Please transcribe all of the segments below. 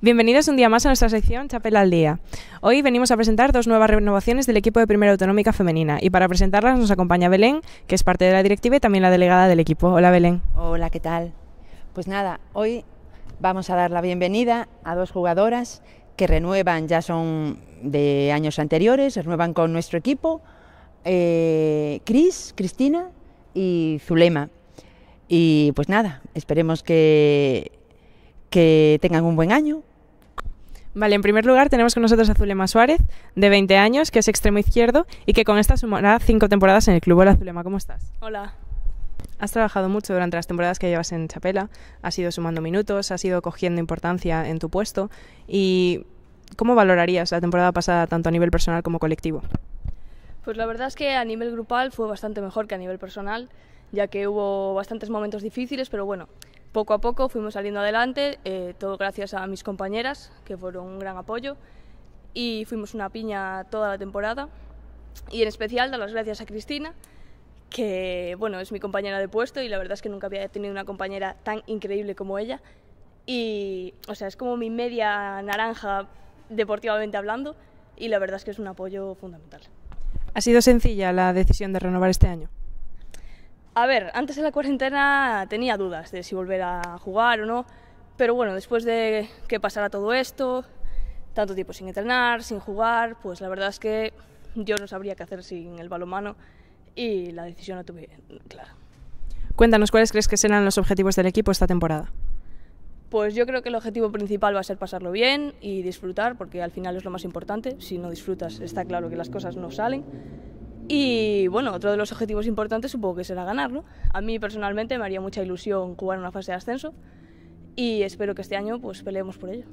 Bienvenidos un día más a nuestra sección Chapela al Día. Hoy venimos a presentar dos nuevas renovaciones del equipo de Primera Autonómica Femenina y para presentarlas nos acompaña Belén, que es parte de la directiva y también la delegada del equipo. Hola Belén. Hola, ¿qué tal? Pues nada, hoy vamos a dar la bienvenida a dos jugadoras que renuevan, ya son de años anteriores, renuevan con nuestro equipo, eh, Cris, Cristina y Zulema. Y pues nada, esperemos que que tengan un buen año. Vale, en primer lugar tenemos con nosotros a Zulema Suárez, de 20 años, que es extremo izquierdo y que con esta sumará cinco temporadas en el club. Hola Zulema, ¿cómo estás? Hola. Has trabajado mucho durante las temporadas que llevas en Chapela, has ido sumando minutos, has ido cogiendo importancia en tu puesto y ¿cómo valorarías la temporada pasada tanto a nivel personal como colectivo? Pues la verdad es que a nivel grupal fue bastante mejor que a nivel personal, ya que hubo bastantes momentos difíciles, pero bueno, poco a poco fuimos saliendo adelante, eh, todo gracias a mis compañeras, que fueron un gran apoyo, y fuimos una piña toda la temporada, y en especial dar las gracias a Cristina, que bueno, es mi compañera de puesto y la verdad es que nunca había tenido una compañera tan increíble como ella, y o sea, es como mi media naranja deportivamente hablando, y la verdad es que es un apoyo fundamental. ¿Ha sido sencilla la decisión de renovar este año? A ver, antes de la cuarentena tenía dudas de si volver a jugar o no, pero bueno, después de que pasara todo esto, tanto tiempo sin entrenar, sin jugar, pues la verdad es que yo no sabría qué hacer sin el balonmano y la decisión la tuve clara. Cuéntanos cuáles crees que serán los objetivos del equipo esta temporada. Pues yo creo que el objetivo principal va a ser pasarlo bien y disfrutar, porque al final es lo más importante. Si no disfrutas, está claro que las cosas no salen. Y bueno, otro de los objetivos importantes supongo que será ganarlo. A mí personalmente me haría mucha ilusión jugar una fase de ascenso y espero que este año pues peleemos por ello.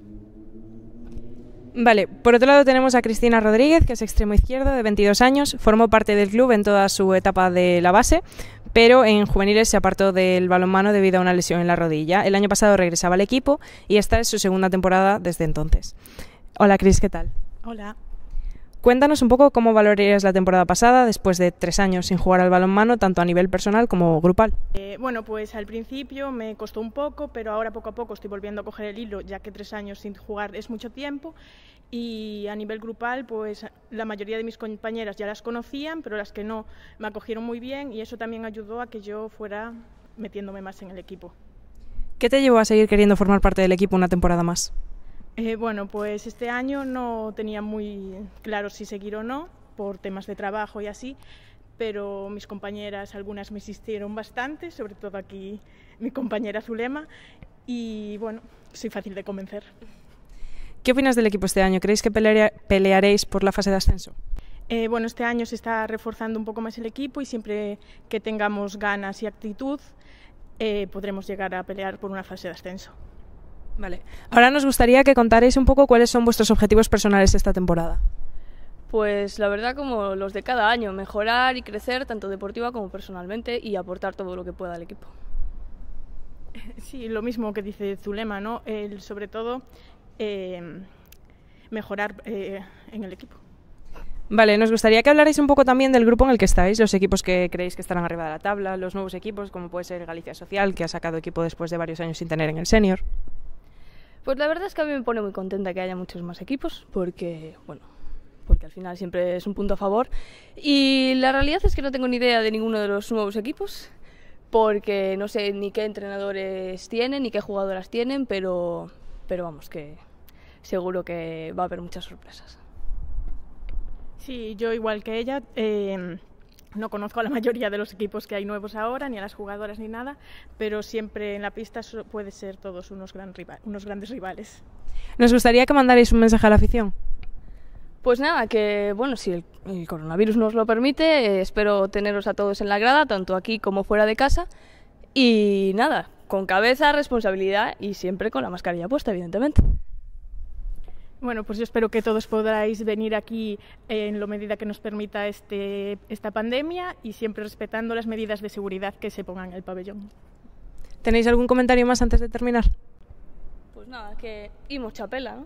Vale, por otro lado tenemos a Cristina Rodríguez, que es extremo izquierdo de 22 años, formó parte del club en toda su etapa de la base, pero en juveniles se apartó del balonmano debido a una lesión en la rodilla. El año pasado regresaba al equipo y esta es su segunda temporada desde entonces. Hola Cris, ¿qué tal? Hola. Cuéntanos un poco cómo valorarías la temporada pasada después de tres años sin jugar al balonmano, tanto a nivel personal como grupal. Eh, bueno, pues al principio me costó un poco, pero ahora poco a poco estoy volviendo a coger el hilo, ya que tres años sin jugar es mucho tiempo. Y a nivel grupal, pues la mayoría de mis compañeras ya las conocían, pero las que no me acogieron muy bien y eso también ayudó a que yo fuera metiéndome más en el equipo. ¿Qué te llevó a seguir queriendo formar parte del equipo una temporada más? Eh, bueno, pues este año no tenía muy claro si seguir o no, por temas de trabajo y así, pero mis compañeras, algunas me insistieron bastante, sobre todo aquí mi compañera Zulema, y bueno, soy fácil de convencer. ¿Qué opinas del equipo este año? ¿Creéis que pelearéis por la fase de ascenso? Eh, bueno, este año se está reforzando un poco más el equipo y siempre que tengamos ganas y actitud eh, podremos llegar a pelear por una fase de ascenso. Vale. Ahora nos gustaría que contarais un poco cuáles son vuestros objetivos personales esta temporada. Pues la verdad como los de cada año, mejorar y crecer tanto deportiva como personalmente y aportar todo lo que pueda al equipo. Sí, lo mismo que dice Zulema, El, sobre todo eh, mejorar eh, en el equipo. Vale, nos gustaría que hablarais un poco también del grupo en el que estáis, los equipos que creéis que estarán arriba de la tabla, los nuevos equipos, como puede ser Galicia Social, que ha sacado equipo después de varios años sin tener en el senior. Pues la verdad es que a mí me pone muy contenta que haya muchos más equipos, porque, bueno, porque al final siempre es un punto a favor. Y la realidad es que no tengo ni idea de ninguno de los nuevos equipos, porque no sé ni qué entrenadores tienen, ni qué jugadoras tienen, pero, pero vamos, que seguro que va a haber muchas sorpresas. Sí, yo igual que ella. Eh, no conozco a la mayoría de los equipos que hay nuevos ahora, ni a las jugadoras ni nada, pero siempre en la pista puede ser todos unos, gran rival, unos grandes rivales. Nos gustaría que mandarais un mensaje a la afición. Pues nada, que bueno, si el, coronavirus nos lo permite, eh, espero teneros a todos en la grada, tanto aquí como fuera de casa. Y nada, con cabeza, responsabilidad y siempre con la mascarilla puesta, evidentemente. Bueno, pues yo espero que todos podáis venir aquí en la medida que nos permita este, esta pandemia y siempre respetando las medidas de seguridad que se pongan en el pabellón. ¿Tenéis algún comentario más antes de terminar? Pues nada, que y mucha pela,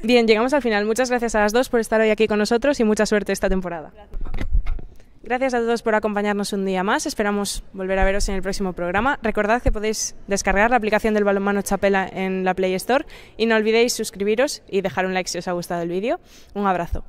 Bien, llegamos al final. Muchas gracias a las dos por estar hoy aquí con nosotros y mucha suerte esta temporada. Gracias a todos por acompañarnos un día más. Esperamos volver a veros en el próximo programa. Recordad que podéis descargar la aplicación del balonmano Chapela en la Play Store y no olvidéis suscribiros y dejar un like si os ha gustado el vídeo. Un abrazo.